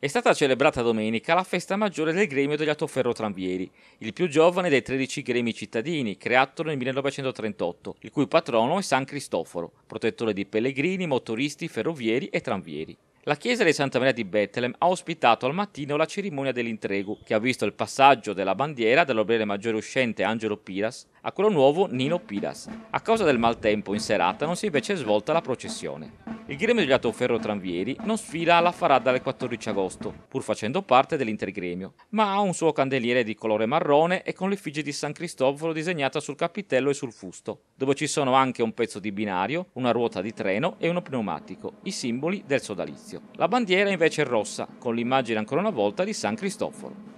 È stata celebrata domenica la festa maggiore del gremio degli autoferrotramvieri, il più giovane dei 13 gremi cittadini, creato nel 1938, il cui patrono è San Cristoforo, protettore di pellegrini, motoristi, ferrovieri e tranvieri. La chiesa di Santa Maria di Bethlehem ha ospitato al mattino la cerimonia dell'intregu, che ha visto il passaggio della bandiera dell'obrere maggiore uscente Angelo Piras a quello nuovo Nino Pilas. A causa del maltempo in serata non si è invece svolta la processione. Il gremio degli autoferro tranvieri non sfila alla Farada del 14 agosto, pur facendo parte dell'intergremio, ma ha un suo candeliere di colore marrone e con l'effigie di San Cristoforo disegnata sul capitello e sul fusto, dove ci sono anche un pezzo di binario, una ruota di treno e uno pneumatico, i simboli del sodalizio. La bandiera invece è rossa, con l'immagine ancora una volta di San Cristoforo.